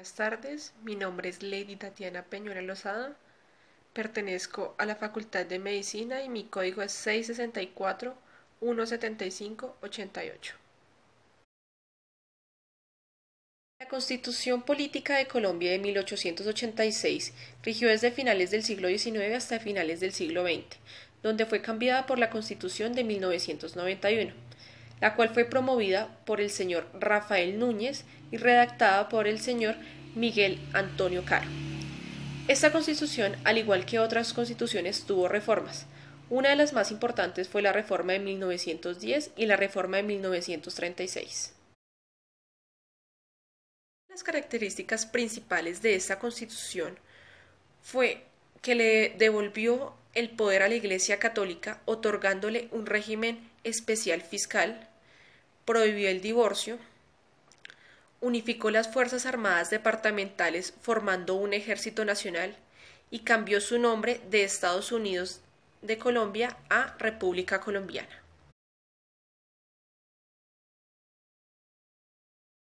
Buenas tardes, mi nombre es Lady Tatiana Peñuela Lozada, pertenezco a la Facultad de Medicina y mi código es 664-175-88. La Constitución Política de Colombia de 1886 rigió desde finales del siglo XIX hasta finales del siglo XX, donde fue cambiada por la Constitución de 1991 la cual fue promovida por el señor Rafael Núñez y redactada por el señor Miguel Antonio Caro. Esta constitución, al igual que otras constituciones, tuvo reformas. Una de las más importantes fue la reforma de 1910 y la reforma de 1936. Las características principales de esta constitución fue que le devolvió el poder a la Iglesia Católica otorgándole un régimen especial fiscal, prohibió el divorcio, unificó las Fuerzas Armadas Departamentales formando un ejército nacional y cambió su nombre de Estados Unidos de Colombia a República Colombiana.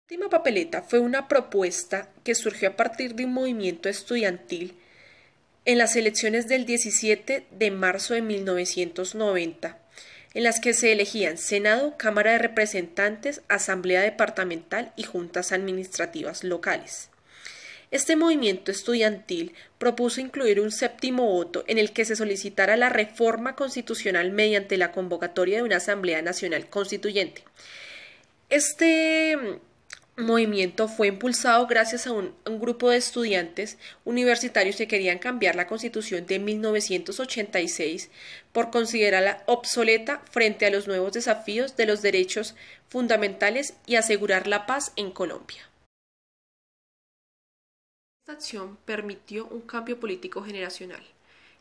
La última papeleta fue una propuesta que surgió a partir de un movimiento estudiantil en las elecciones del 17 de marzo de 1990 en las que se elegían Senado, Cámara de Representantes, Asamblea Departamental y Juntas Administrativas Locales. Este movimiento estudiantil propuso incluir un séptimo voto en el que se solicitara la reforma constitucional mediante la convocatoria de una Asamblea Nacional Constituyente. Este movimiento fue impulsado gracias a un, grupo de estudiantes universitarios que querían cambiar la constitución de 1986 por considerarla obsoleta frente a los nuevos desafíos de los derechos fundamentales y asegurar la paz en Colombia. Esta acción permitió un cambio político generacional,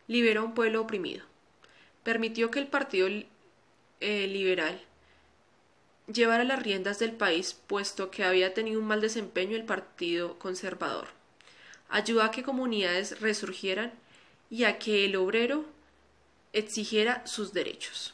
liberó a un pueblo oprimido, permitió que el Partido eh, Liberal a las riendas del país, puesto que había tenido un mal desempeño el Partido Conservador. Ayudó a que comunidades resurgieran y a que el obrero exigiera sus derechos.